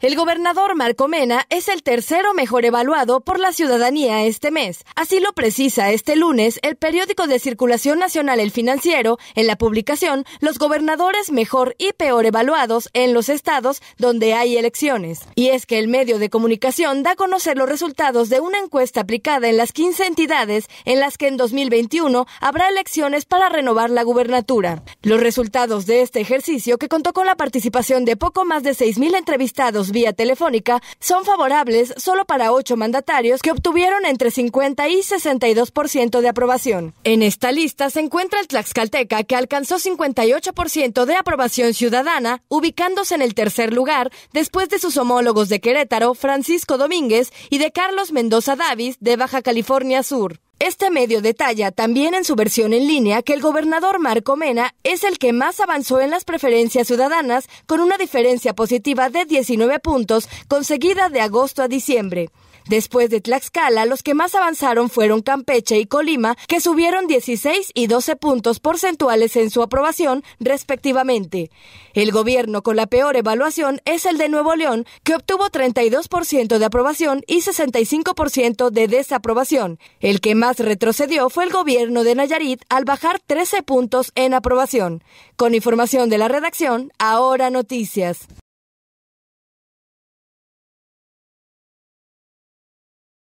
El gobernador Marco Mena es el tercero mejor evaluado por la ciudadanía este mes. Así lo precisa este lunes el periódico de circulación nacional El Financiero en la publicación Los gobernadores mejor y peor evaluados en los estados donde hay elecciones. Y es que el medio de comunicación da a conocer los resultados de una encuesta aplicada en las 15 entidades en las que en 2021 habrá elecciones para renovar la gubernatura. Los resultados de este ejercicio, que contó con la participación de poco más de 6.000 entrevistados vía telefónica son favorables solo para ocho mandatarios que obtuvieron entre 50 y 62% de aprobación. En esta lista se encuentra el Tlaxcalteca, que alcanzó 58% de aprobación ciudadana, ubicándose en el tercer lugar después de sus homólogos de Querétaro, Francisco Domínguez, y de Carlos Mendoza Davis, de Baja California Sur. Este medio detalla también en su versión en línea que el gobernador Marco Mena es el que más avanzó en las preferencias ciudadanas con una diferencia positiva de 19 puntos conseguida de agosto a diciembre. Después de Tlaxcala, los que más avanzaron fueron Campeche y Colima, que subieron 16 y 12 puntos porcentuales en su aprobación, respectivamente. El gobierno con la peor evaluación es el de Nuevo León, que obtuvo 32% de aprobación y 65% de desaprobación. El que más retrocedió fue el gobierno de Nayarit al bajar 13 puntos en aprobación. Con información de la redacción, ahora noticias.